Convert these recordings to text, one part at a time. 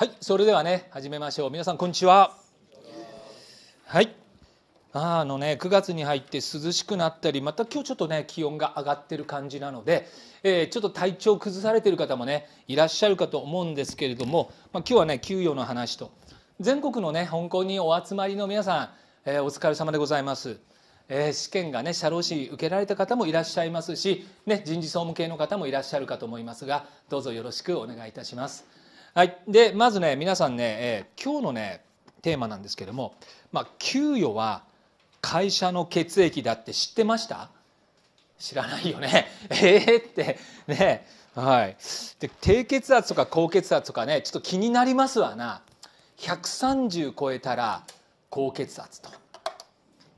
はいそれではね始めましょう皆さんこんにちははいあのね9月に入って涼しくなったりまた今日ちょっとね気温が上がってる感じなので、えー、ちょっと体調崩されてる方もねいらっしゃるかと思うんですけれども、まあ、今日はね給与の話と全国のね香港にお集まりの皆さん、えー、お疲れ様でございます。えー、試験がね社労士受けられた方もいらっしゃいますし、ね、人事総務系の方もいらっしゃるかと思いますがどうぞよろしくお願いいたします。はい、でまずね皆さんね、えー、今日のねテーマなんですけども、まあ、給与は会社の血液だって知ってました知らないよね。えー、ってねはい、で低血圧とか高血圧とかねちょっと気になりますわな130超えたら高血圧と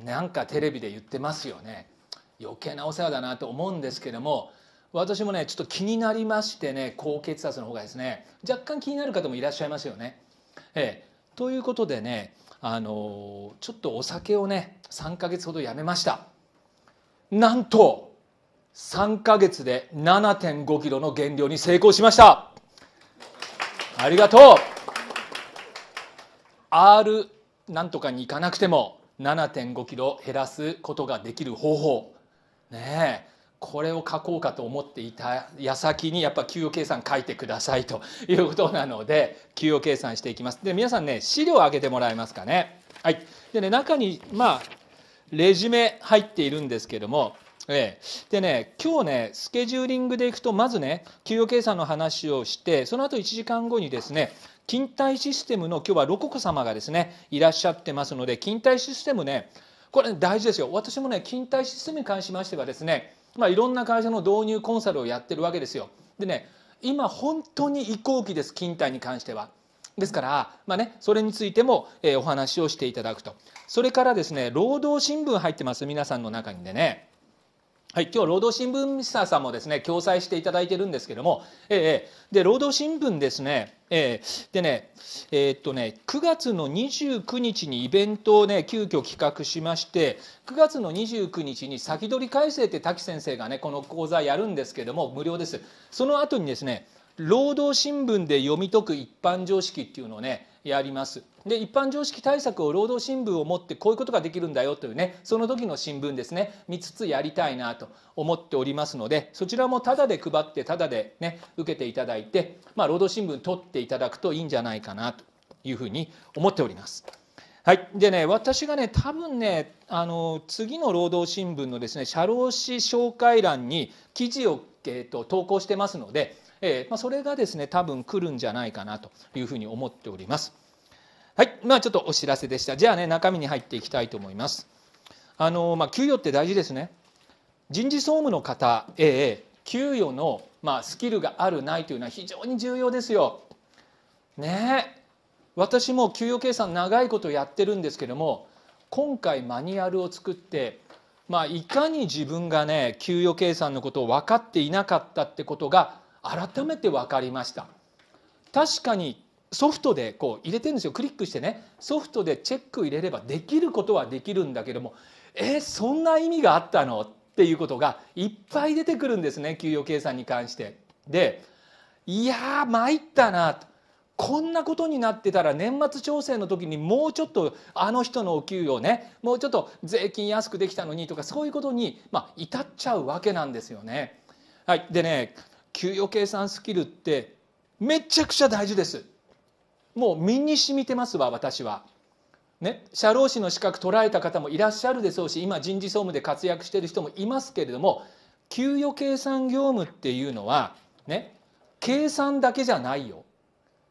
なんかテレビで言ってますよね余計なお世話だなと思うんですけども私もねちょっと気になりましてね高血圧の方がですね若干気になる方もいらっしゃいますよね。ええということでねあのー、ちょっとお酒をね3ヶ月ほどやめました。なんと3ヶ月で7 5キロの減量に成功しましたありがとう R なんとかに行かなくても7 5キロ減らすことができる方法ねえこれを書こうかと思っていた矢先にやっぱ給与計算書いてくださいということなので給与計算していきますで皆さんね資料を上げてもらえますかねはいでね中にまあレジュメ入っているんですけどもええ、でね今日ねスケジューリングでいくとまずね給与計算の話をしてその後1時間後にですね勤怠システムの今日はロココ様がですねいらっしゃってますので勤怠システムねこれ大事ですよ私もね勤怠システムに関しましてはですねまあ、いろんな会社の導入コンサルをやってるわけですよ。でね今本当に移行期です勤怠に関しては。ですから、まあね、それについても、えー、お話をしていただくとそれからですね労働新聞入ってます皆さんの中にでねはい、今日、労働新聞ーさんもですね、共催していただいてるんですけども、えー、で、労働新聞ですね、えー、でね、えー、っとね、9月の29日にイベントをね、急遽企画しまして、9月の29日に先取り改正って滝先生がね、この講座やるんですけども、無料です。その後にですね、労働新聞で読み解く一般常識っていうのをね、やります。で一般常識対策を労働新聞を持ってこういうことができるんだよというねその時の新聞ですね見つつやりたいなと思っておりますのでそちらもタダで配ってタダでね受けていただいて、まあ、労働新聞取っていただくといいんじゃないかなというふうに思っております。はい、でね私がね多分ねあの次の労働新聞のですね社労士紹介欄に記事を、えーと、投稿してますので、えー、まあ、それがですね多分来るんじゃないかなというふうに思っております。はい、まあちょっとお知らせでした。じゃあね、中身に入っていきたいと思います。あのまあ、給与って大事ですね。人事総務の方ええ、給与のまあ、スキルがあるないというのは非常に重要ですよ。ね私も給与計算長いことやってるんですけども、今回マニュアルを作って。まあ、いかに自分がね給与計算のことを分かっていなかったってことが改めて分かりました確かにソフトでこう入れてるんですよクリックしてねソフトでチェック入れればできることはできるんだけどもえそんな意味があったのっていうことがいっぱい出てくるんですね給与計算に関して。でいや参ったなと。こんなことになってたら年末調整の時にもうちょっとあの人のお給料ねもうちょっと税金安くできたのにとかそういうことに、まあ、至っちゃうわけなんですよね。はい、でね給与計算スキルってめちゃくちゃ大事です。もう身に染みてますわ私は。ね、社労士の資格取られた方もいらっしゃるでしょうし今人事総務で活躍している人もいますけれども給与計算業務っていうのは、ね、計算だけじゃないよ。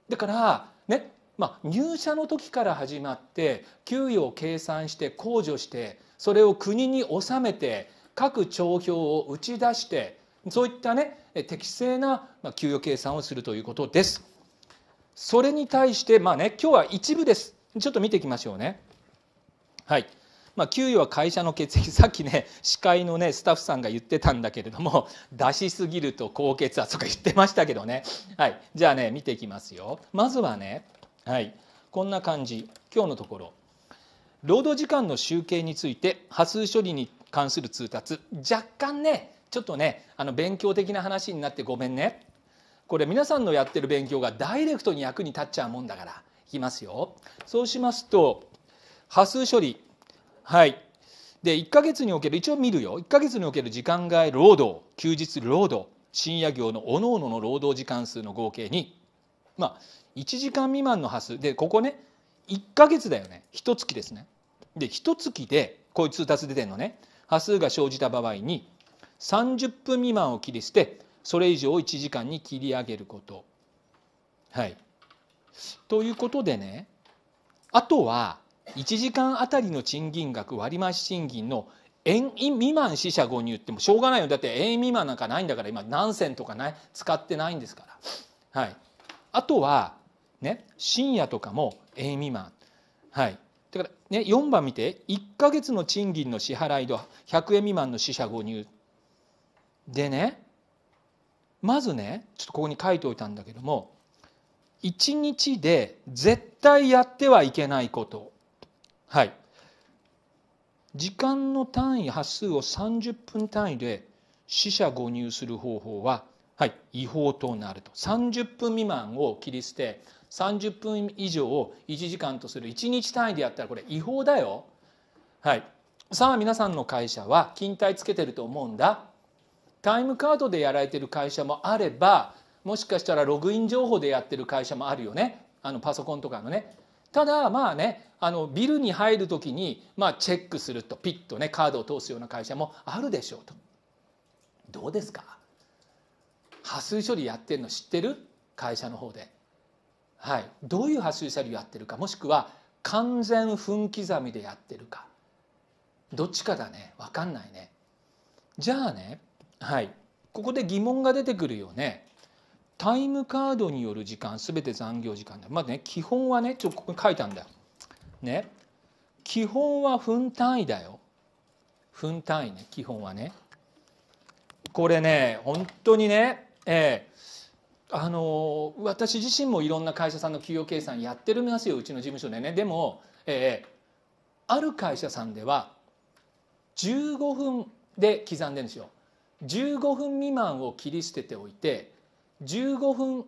だからね、まあ、入社の時から始まって給与を計算して控除してそれを国に納めて各帳票を打ち出してそういったね適正な給与計算をするということです。それに対してまあね今日は一部ですちょっと見ていきましょうねはいまあ、給与は会社の血液さっきね司会のねスタッフさんが言ってたんだけれども出しすぎると高血圧とか言ってましたけどねはいじゃあね見ていきますよまずはねはいこんな感じ今日のところ労働時間の集計について波数処理に関する通達若干ねちょっとねあの勉強的な話になってごめんねこれ皆さんのやってる勉強がダイレクトに役に立っちゃうもんだからいきますよそうしますと波数処理はいで1ヶ月における一応見るよ1ヶ月における時間外労働休日労働深夜業のおのおのの労働時間数の合計にまあ1時間未満の波数でここね1ヶ月だよね1月ですねで1月でこういう通達出てんのね波数が生じた場合に30分未満を切り捨てそれ以上1時間に切り上げること。はい、ということでねあとは1時間あたりの賃金額割増賃金の円未満四捨五入ってもしょうがないよだって円未満なんかないんだから今何銭とかない使ってないんですから、はい、あとは、ね、深夜とかも円未満、はい、だから、ね、4番見て1か月の賃金の支払い度100円未満の四捨五入でねまずねちょっとここに書いておいたんだけども1日で絶対やってはいけないことはい時間の単位発数を30分単位で死者誤入する方法は、はい、違法となると30分未満を切り捨て30分以上を1時間とする1日単位でやったらこれ違法だよ。はい、さあ皆さんの会社は勤怠つけてると思うんだ。タイムカードでやられてる会社もあればもしかしたらログイン情報でやってる会社もあるよねあのパソコンとかのね。ただまあねあのビルに入る時に、まあ、チェックするとピッとねカードを通すような会社もあるでしょうと。どうですか破水処理やってるの知ってる会社の方で。はい、どういう破水処理をやってるかもしくは完全分刻みでやってるかどっちかだね分かんないね。じゃあねはい、ここで疑問が出てくるよね。タイムカードによる時間すべて残業時間だ。まあね基本はねちょっとここに書いたんだよ。ね基本は分単位だよ。分単位ね基本はね。これね本当にね、えー、あのー、私自身もいろんな会社さんの給与計算やってるんですようちの事務所でね。でも、えー、ある会社さんでは15分で刻んでるんですよ。15分未満を切り捨てておいて15分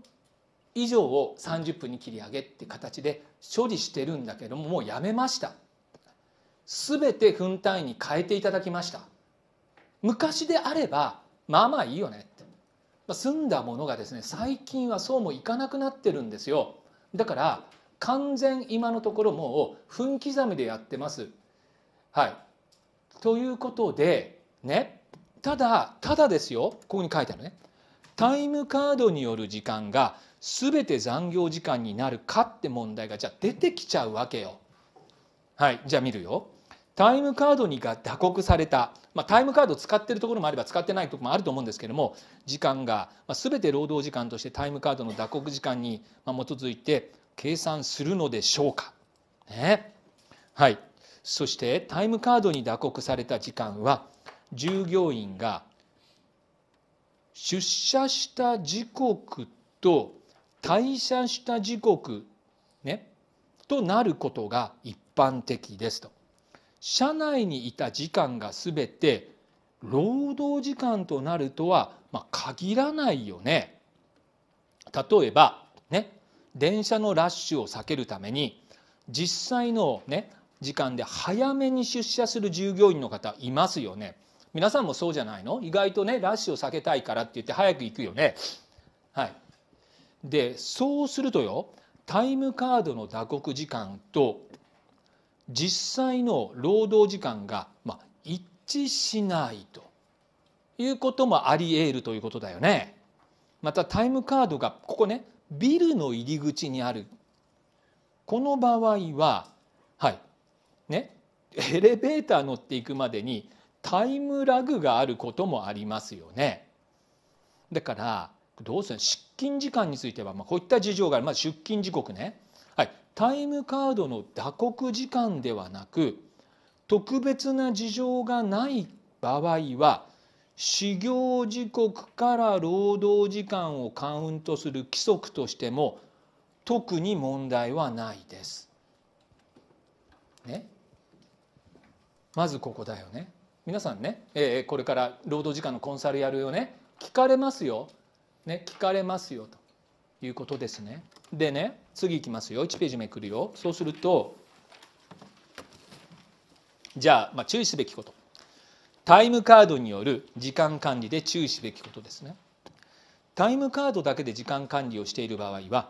以上を30分に切り上げって形で処理してるんだけどももうやめました全て分単位に変えていただきました昔であればまあまあいいよねって済んだものがですね最近はそうもいかなくなってるんですよだから完全今のところもう分刻みでやってますはいということでねただただですよここに書いてあるねタイムカードによる時間が全て残業時間になるかって問題がじゃあ出てきちゃうわけよ。はいじゃあ見るよ。タイムカードにが打刻された、まあ、タイムカード使ってるところもあれば使ってないところもあると思うんですけども時間が、まあ、全て労働時間としてタイムカードの打刻時間に基づいて計算するのでしょうか。ね、はいそしてタイムカードに打刻された時間は従業員が出社した時刻と退社した時刻、ね、となることが一般的ですと。社内にいた時間が全て労働時間となるとは、ま限らないよね。例えば、ね、電車のラッシュを避けるために実際の、ね、時間で早めに出社する従業員の方いますよね。皆さんもそうじゃないの意外とねラッシュを避けたいからって言って早く行くよね。はい、でそうするとよタイムカードの打刻時間と実際の労働時間が、まあ、一致しないということもあり得るということだよね。またタイムカードがここねビルの入り口にあるこの場合ははいねエレベーター乗っていくまでにタイムラグがあることもありますよね。だからどうする出勤時間については、まあ、こういった事情があるまず出勤時刻ね、はい、タイムカードの打刻時間ではなく特別な事情がない場合は始業時刻から労働時間をカウントする規則としても特に問題はないです。ね、まずここだよね。皆さんね、えー、これから労働時間のコンサルやるよね聞かれますよ、ね、聞かれますよということですね。でね次いきますよ1ページめくるよそうするとじゃあ,、まあ注意すべきことタイムカードによる時間管理で注意すべきことですね。タイムカードだけで時間管理をしている場合は、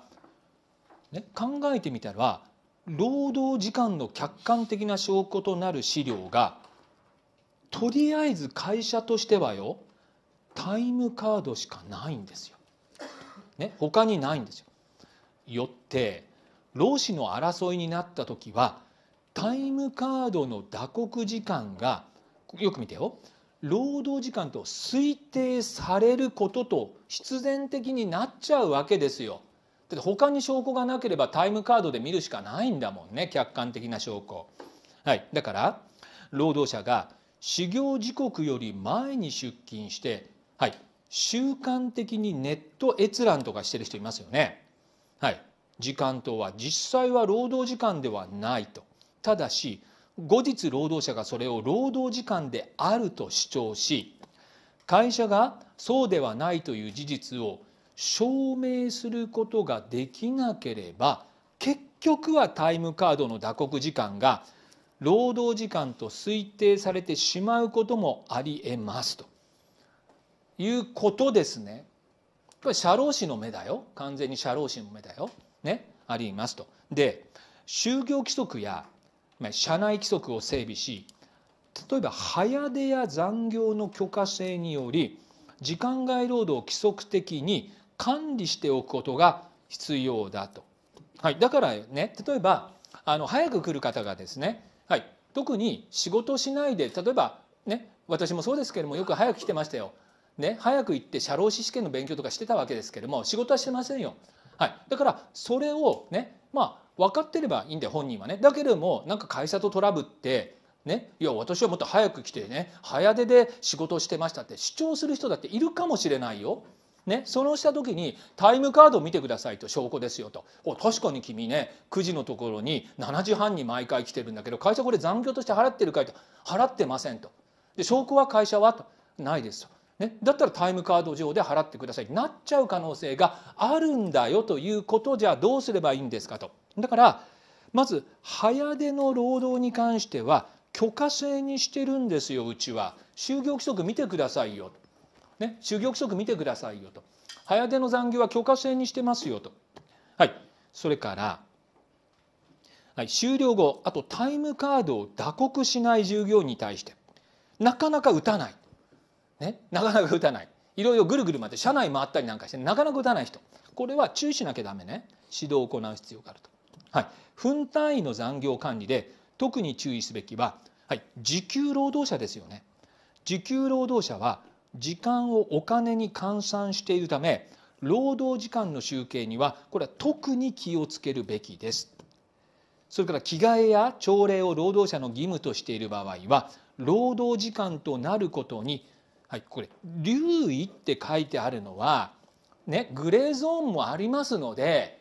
ね、考えてみたら労働時間の客観的な証拠となる資料がとりあえず会社としてはよタイムカードしかないんですよ。ね他にないんですよ。よって労使の争いになった時はタイムカードの打刻時間がよく見てよ労働時間と推定されることと必然的になっちゃうわけですよ。だって他に証拠がなければタイムカードで見るしかないんだもんね客観的な証拠。はい、だから労働者が始業時刻より前に出勤して、はい、習慣的にネット閲覧とかしてる人いますよね。はい、時間等は実際は労働時間ではないと。ただし後日労働者がそれを労働時間であると主張し会社がそうではないという事実を証明することができなければ結局はタイムカードの打刻時間が労働時間と推定されてしまうこともありえますということですね。これ社労士の目だよ完全に社労士の目だよ。ねありますと。で就業規則や社内規則を整備し例えば早出や残業の許可制により時間外労働を規則的に管理しておくことが必要だと。はい、だからね例えばあの早く来る方がですねはい、特に仕事しないで例えばね私もそうですけれどもよく早く来てましたよ。ね、早く行って社労士試験の勉強とかしてたわけですけれども仕事はしてませんよ。はい、だからそれをねまあ分かってればいいんだよ本人はね。だけれどもなんか会社とトラブってね、いや私はもっと早く来てね早出で仕事をしてましたって主張する人だっているかもしれないよ。ね、そのした時にタイムカードを見てくださいと証拠ですよとお確かに君ね9時のところに7時半に毎回来てるんだけど会社これ残業として払ってるかいと払ってませんとで証拠は会社はとないですと、ね、だったらタイムカード上で払ってくださいなっちゃう可能性があるんだよということじゃどうすればいいんですかとだからまず早出の労働に関しては許可制にしてるんですようちは就業規則見てくださいよと。ね、就業規則見てくださいよと早出の残業は許可制にしてますよと、はい、それから、はい、終了後あとタイムカードを打刻しない従業員に対してなかなか打たない、ね、なかなか打たないいろいろぐるぐる回って社内回ったりなんかしてなかなか打たない人これは注意しなきゃだめね指導を行う必要があると。はい、分単位の残業管理で特に注意すべきは、はい、時給労働者ですよね。時給労働者は時間をお金に換算しているため労働時間の集計にはこれは特に気をつけるべきですそれから着替えや朝礼を労働者の義務としている場合は労働時間となることに、はい、これ留意って書いてあるのは、ね、グレーゾーンもありますので、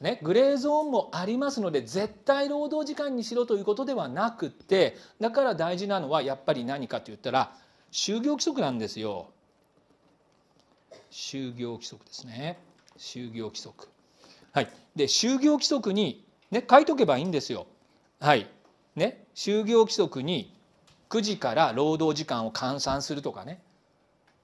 ね、グレーゾーンもありますので絶対労働時間にしろということではなくてだから大事なのはやっぱり何かといったら就業規則なんですよ就業規則ですね就業規則はいで就業規則にね書いとけばいいんですよはいね就業規則に9時から労働時間を換算するとかね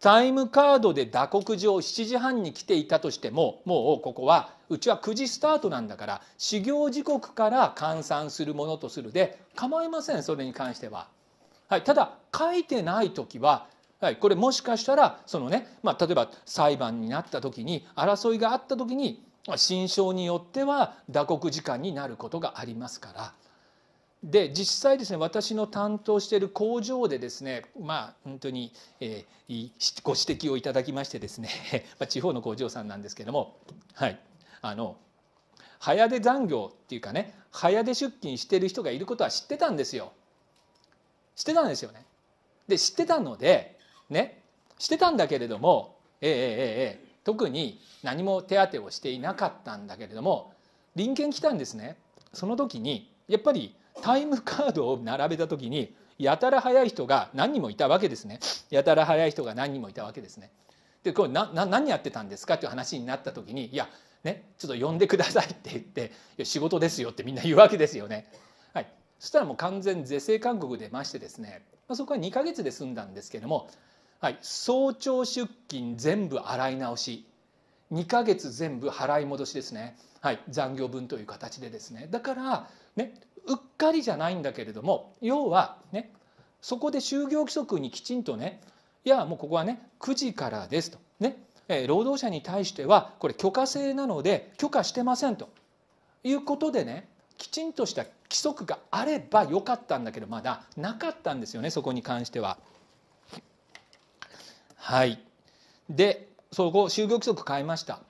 タイムカードで打刻上7時半に来ていたとしてももうここはうちは9時スタートなんだから始業時刻から換算するものとするで構いませんそれに関しては。はい、ただ書いてない時ははい、これもしかしたらそのね、まあ、例えば裁判になった時に争いがあった時に心証によっては打刻時間になることがありますから。で実際ですね私の担当している工場でですねまあ本当に、えー、ご指摘をいただきましてですね 地方の工場さんなんですけども、はい、あの早出残業っていうかね早出出勤している人がいることは知ってたんですよ。ってたんですよね。で知ってたのでね知ってたんだけれどもえええええ特に何も手当てをしていなかったんだけれども臨検来たんですね。その時にやっぱりタイムカードを並べた時にやたら早い人が何人もいたわけですね。やたら早い人が何人もいたわけですね。でこれな何やってたんですかっていう話になった時にいやねちょっと呼んでくださいって言って「仕事ですよ」ってみんな言うわけですよね。そしたらもう完全是正勧告出ましてですね、まあ、そこは2か月で済んだんですけども、はい、早朝出勤全部洗い直し2か月全部払い戻しですね、はい、残業分という形でですねだから、ね、うっかりじゃないんだけれども要は、ね、そこで就業規則にきちんとねいやもうここはね9時からですと、ね、労働者に対してはこれ許可制なので許可してませんということでねきちんとした規則があればよかったんだけどまだなかったんですよねそこに関しては。はいでそこ就業規則変えました。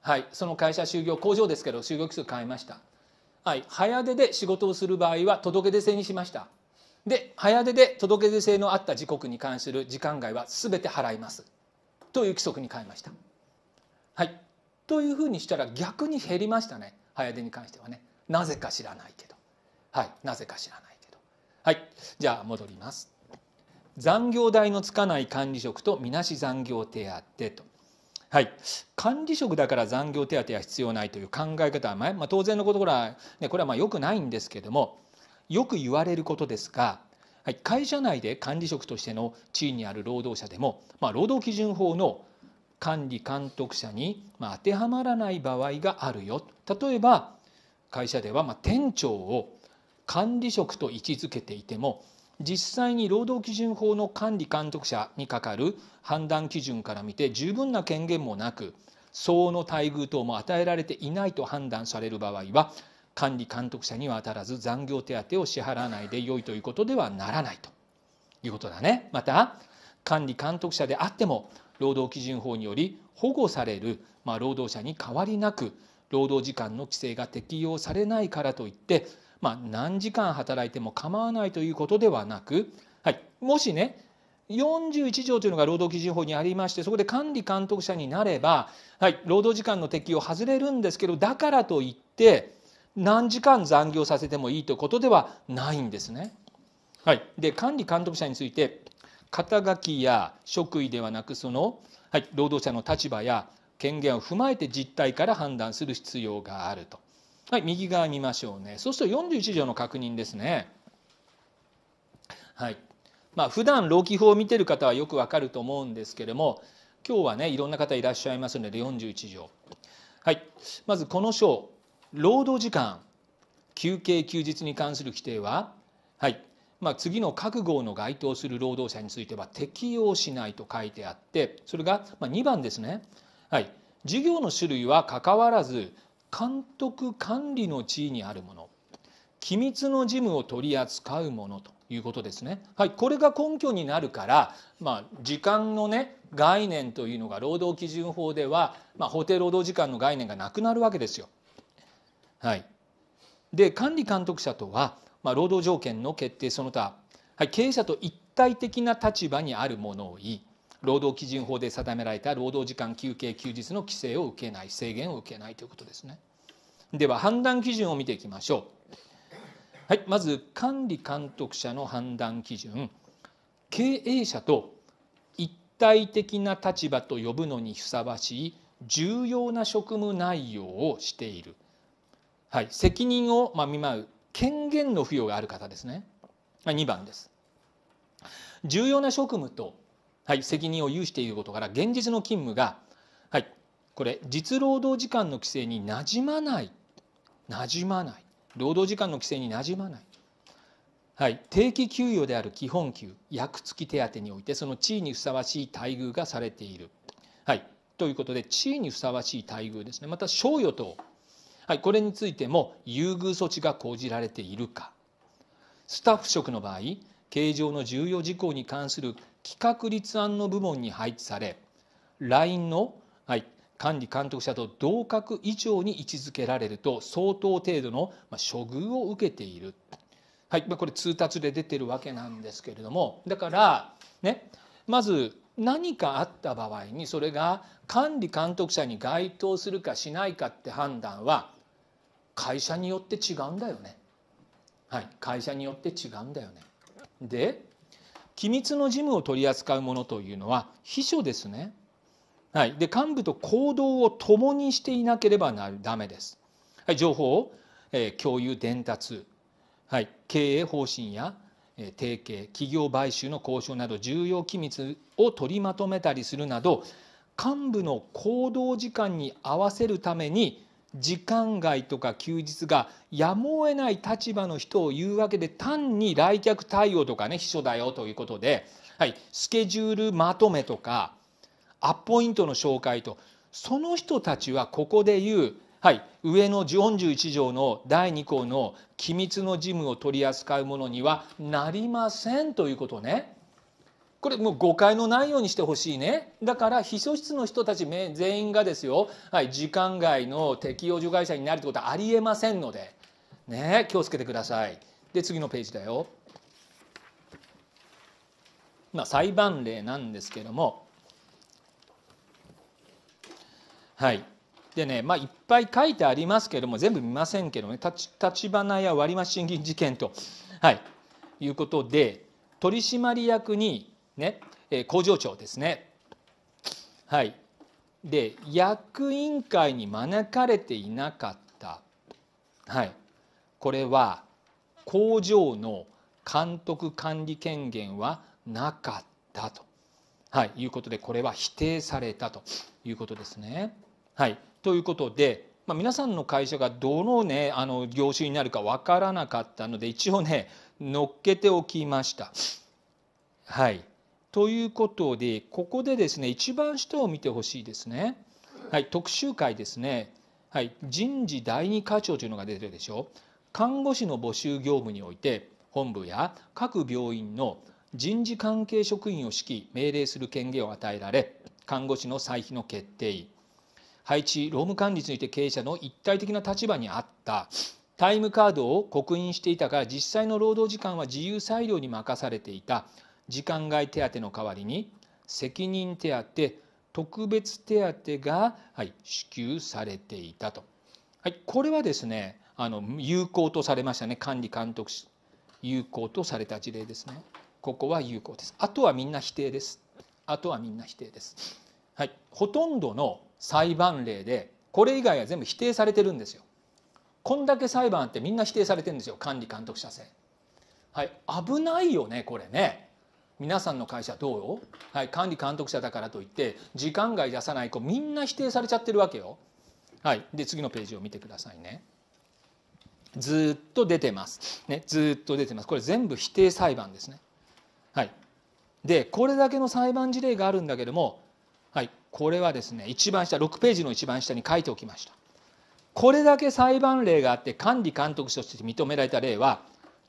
はい、その会社就業工場ですけど就業規則変えました。はい、早出で仕事をする場合は届出制にしました。で早出で届け出制のあった時刻に関する時間外は全て払いますという規則に変えました。はい、というふうにしたら逆に減りましたね早出に関してはね。なぜか知らないけどはいなぜか知らないけどはいじゃあ戻ります残業代のつかない管理職とみなし残業手当とはい、管理職だから残業手当は必要ないという考え方は、まあ、当然のことからね、これはまあよくないんですけどもよく言われることですが、はい、会社内で管理職としての地位にある労働者でも、まあ、労働基準法の管理監督者に当てはまらない場合があるよ。例えば会社では、ま店長を管理職と位置づけていても実際に労働基準法の管理監督者にかかる判断基準から見て十分な権限もなく相応の待遇等も与えられていないと判断される場合は管理監督者には当たらず残業手当を支払わないでよいということではならないということだね。また管理監督者であっても労働基準法により保護される、まあ、労働者に変わりなく労働時間の規制が適用されないからといって、まあ、何時間働いても構わないということではなく、はい、もしね41条というのが労働基準法にありましてそこで管理監督者になれば、はい、労働時間の適用外れるんですけどだからといって何時間残業させてもいいということではないんですね。はい、で管理監督者について肩書や職位ではなくその、はい、労働者の立場や権限を踏まえて実態から判断する必要があると。はい、右側見ましょうね。そうすると41条の確認ですね。はい。まあ、普段労基法を見てる方はよくわかると思うんですけれども、今日はね、いろんな方いらっしゃいますので41条。はい。まずこの章、労働時間、休憩休日に関する規定は、はい。まあ、次の各号の該当する労働者については適用しないと書いてあってそれが2番ですねはい、事業の種類はかかわらず監督管理の地位にあるもの機密の事務を取り扱うものということですね。はい、これが根拠になるから、まあ、時間のね概念というのが労働基準法では、まあ、法定労働時間の概念がなくなるわけですよ。はい、で管理監督者とは、まあ、労働条件の決定その他、はい、経営者と一体的な立場にあるものを言い労働基準法で定められた労働時間休憩休日の規制を受けない制限を受けないということですねでは判断基準を見ていきましょうはい、まず管理監督者の判断基準経営者と一体的な立場と呼ぶのにふさわしい重要な職務内容をしている、はい、責任をま見舞う権限の付与がある方ですね2番です重要な職務とはい、責任を有していることから現実の勤務が、はい、これ実労働時間の規制になじまないなじまない労働時間の規制になじまない、はい、定期給与である基本給役付き手当においてその地位にふさわしい待遇がされている、はい、ということで地位にふさわしい待遇ですねまた賞与等、はい、これについても優遇措置が講じられているかスタッフ職の場合形状の重要事項に関する企画立案の部門に配置され LINE の、はい、管理監督者と同格以上に位置づけられると相当程度の処遇を受けている、はい、これ通達で出てるわけなんですけれどもだから、ね、まず何かあった場合にそれが管理監督者に該当するかしないかって判断は会社によって違うんだよね。はい、会社によって違うんだよね。で機密の事務を取り扱うものというのは秘書ですね。はい、で幹部と行動を共にしていなければなるダメです。はい、情報を、えー、共有伝達、はい、経営方針や、えー、提携企業買収の交渉など重要機密を取りまとめたりするなど幹部の行動時間に合わせるために時間外とか休日がやむを得ない立場の人を言うわけで単に来客対応とかね秘書だよということで、はい、スケジュールまとめとかアポイントの紹介とその人たちはここで言う、はい、上の41条の第2項の機密の事務を取り扱うものにはなりませんということね。これもう誤解のないようにしてほしいね。だから秘書室の人たち全員がですよ、はい、時間外の適用除外者になるってことはありえませんので、ね、気をつけてください。で次のページだよ。まあ、裁判例なんですけども、はい、でね、まあ、いっぱい書いてありますけども全部見ませんけどね立花や割増賃金事件と、はい、いうことで取締役にね、え工場長ですね。はい、で役員会に招かれていなかった、はい、これは工場の監督管理権限はなかったと、はい、いうことでこれは否定されたということですね。はい、ということで、まあ、皆さんの会社がどの,、ね、あの業種になるか分からなかったので一応ね乗っけておきました。はい、ということでここでですね一番下を見てほしいですね。はい、特集会ですね、はい、人事第2課長というのが出てるでしょ看護師の募集業務において本部や各病院の人事関係職員を指揮命令する権限を与えられ看護師の歳費の決定配置労務管理について経営者の一体的な立場にあったタイムカードを刻印していたが実際の労働時間は自由裁量に任されていた時間外手当の代わりに責任手当特別手当が、はい、支給されていたと、はい、これはですねあの有効とされましたね管理監督有効とされた事例ですねここは有効ですあとはみんな否定ですあとはみんな否定です、はい、ほとんどの裁判例でこれ以外は全部否定されてるんですよこんだけ裁判ってみんな否定されてるんですよ管理監督者制はい危ないよねこれね皆さんの会社どうよ、はい、管理監督者だからといって時間外出さない子みんな否定されちゃってるわけよ。はい、で次のページを見てくださいね。ずっと出てます。ね、ずっと出てます。これ全部否定裁判ですね。はい、でこれだけの裁判事例があるんだけども、はい、これはですね一番下6ページの一番下に書いておきました。これだけ裁判例があって管理監督として認められた例は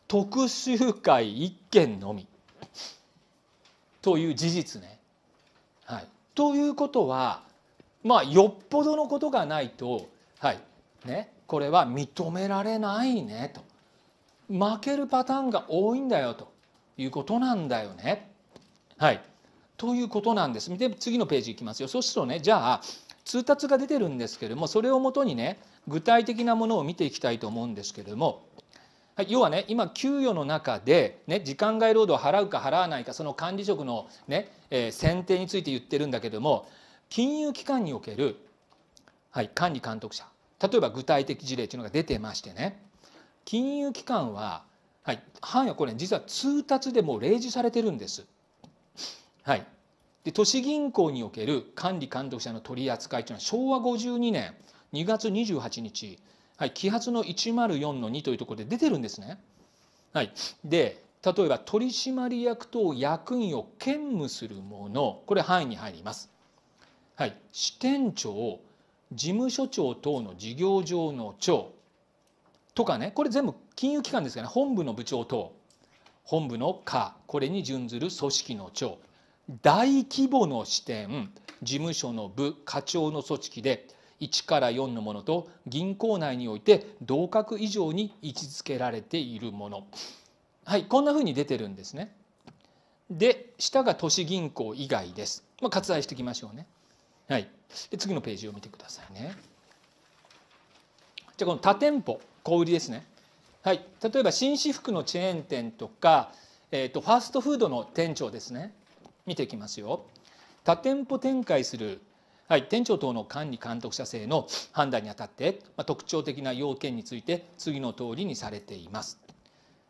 特殊会1件のみ。という事実ね。はい、ということはまあよっぽどのことがないと、はいね、これは認められないねと負けるパターンが多いんだよということなんだよね。はい、ということなんです。で次のページいきますよ。そうするとねじゃあ通達が出てるんですけれどもそれをもとにね具体的なものを見ていきたいと思うんですけれどもはい、要はね今給与の中で、ね、時間外労働を払うか払わないかその管理職のね、えー、選定について言ってるんだけども金融機関における、はい、管理監督者例えば具体的事例というのが出てましてね金融機関は、はい、範囲はこれ実は通達でもう例示されてるんです。はい、で都市銀行における管理監督者の取り扱いというのは昭和52年2月28日はい、揮発の104の2というところで出てるんですね。はい、で例えば取締役等役員を兼務するものこれ範囲に入ります。はい、支店長事務所長等の事業上の長とかねこれ全部金融機関ですから、ね、本部の部長等本部の課これに準ずる組織の長大規模の支店事務所の部課長の組織で1から4のものと銀行内において同格以上に位置付けられているもの、はい、こんなふうに出てるんですね。で下が都市銀行以外です。まあ、割愛していきましょうね。はい、で次のページを見てくださいね。じゃあこの多店舗小売りですね。はい、例えば紳士服のチェーン店とか、えー、とファーストフードの店長ですね見ていきますよ多店舗展開するはい、店長等の管理監督者制の判断にあたって、まあ、特徴的な要件について次の通りにされています。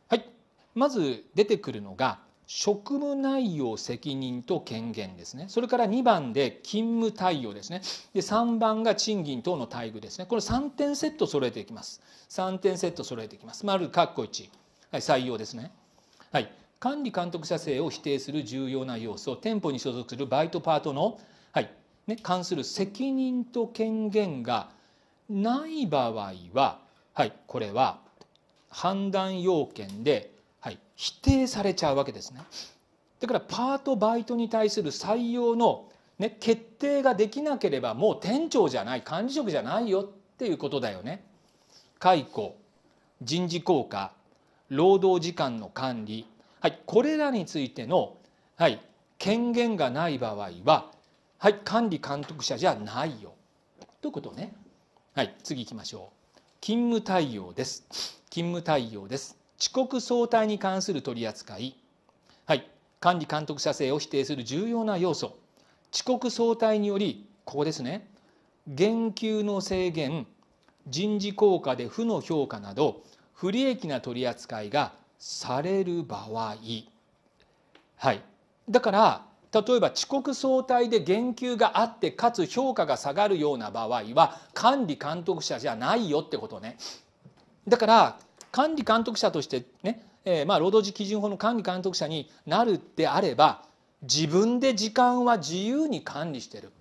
はい、まず出てくるのが職務内容責任と権限ですねそれから2番で勤務対応ですねで3番が賃金等の待遇ですねこれ3点セット揃えていきます3点セット揃えていきます丸括弧1、はい、採用ですねはい管理監督者制を否定する重要な要素店舗に所属するバイトパートのね、関する責任と権限がない場合は、はい、これは判断要件で、はい、否定されちゃうわけですね。だからパートバイトに対する採用の、ね、決定ができなければもう店長じゃない管理職じゃないよっていうことだよね。解雇人事効果労働時間の管理、はい、これらについての、はい、権限がない場合ははい管理監督者じゃないよということねはい次行きましょう勤務対応です勤務対応です遅刻早退に関する取り扱いはい管理監督者制を否定する重要な要素遅刻早退によりここですね減給の制限人事効果で負の評価など不利益な取り扱いがされる場合はいだから例えば遅刻相対で言及があってかつ評価が下がるような場合は管理監督者じゃないよってことね。だから管理監督者としてね、えー、まあ労働時基準法の管理監督者になるであれば自分で時間は自由に管理してる。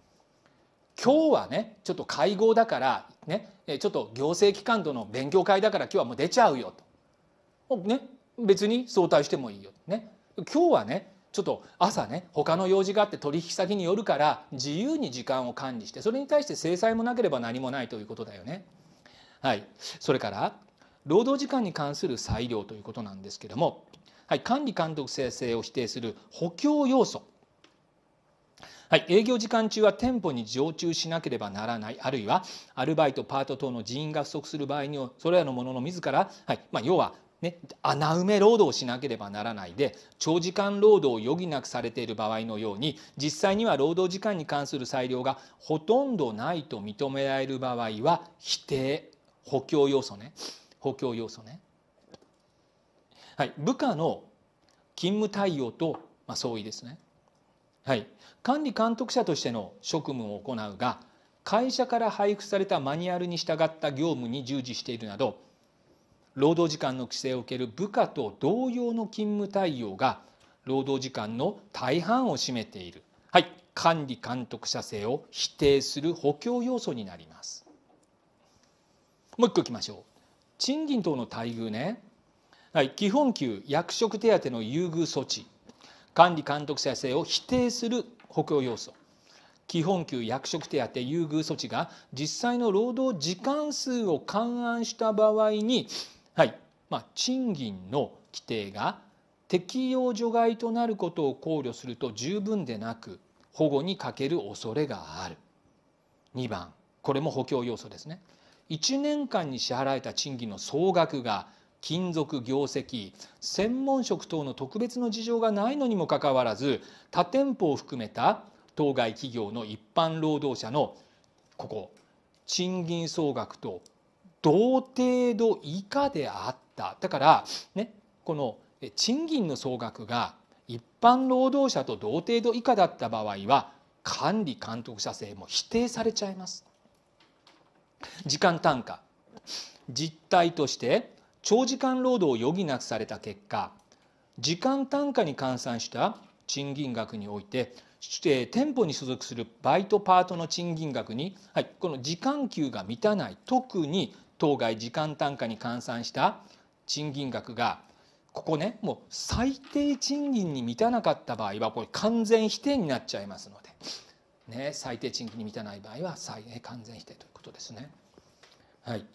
今日はねちょっと会合だからねちょっと行政機関との勉強会だから今日はもう出ちゃうよと。ね別に早退してもいいよ。ね今日はねちょっと朝ね他の用事があって取引先によるから自由に時間を管理してそれに対して制裁もなければ何もないということだよね。はい、それから労働時間に関する裁量ということなんですけども、はい、管理監督生成を否定する補強要素。はい、営業時間中は店舗に常駐しなければならないあるいはアルバイトパート等の人員が不足する場合にそれらのものの自ら、はいまあ、要はね、穴埋め労働をしなければならないで長時間労働を余儀なくされている場合のように実際には労働時間に関する裁量がほとんどないと認められる場合は否定補強要素ね補強要素ね、はい、部下の勤務対応と、まあ、相違ですね、はい、管理監督者としての職務を行うが会社から配布されたマニュアルに従った業務に従事しているなど労働時間の規制を受ける部下と同様の勤務対応が労働時間の大半を占めている、はい、管理監督者制を否定する補強要素になりますもう一個いきましょう賃金等の待遇ね、はい、基本給役職手当の優遇措置管理監督者制を否定する補強要素基本給役職手当優遇措置が実際の労働時間数を勘案した場合にはい、まあ、賃金の規定が適用除外となることを考慮すると十分でなく保護に欠ける恐れがある2番これも補強要素ですね1年間に支払えた賃金の総額が勤続業績専門職等の特別の事情がないのにもかかわらず他店舗を含めた当該企業の一般労働者のここ賃金総額と同程度以下であっただからねこの賃金の総額が一般労働者と同程度以下だった場合は管理監督者制も否定されちゃいます時間単価実態として長時間労働を余儀なくされた結果時間単価に換算した賃金額において店舗に所属するバイトパートの賃金額に、はい、この時間給が満たない特に当該時間単価に換算した賃金額がここねもう最低賃金に満たなかった場合はこれ完全否定になっちゃいますので、ね、最低賃金に満たない場合は完全否定ということですね。はい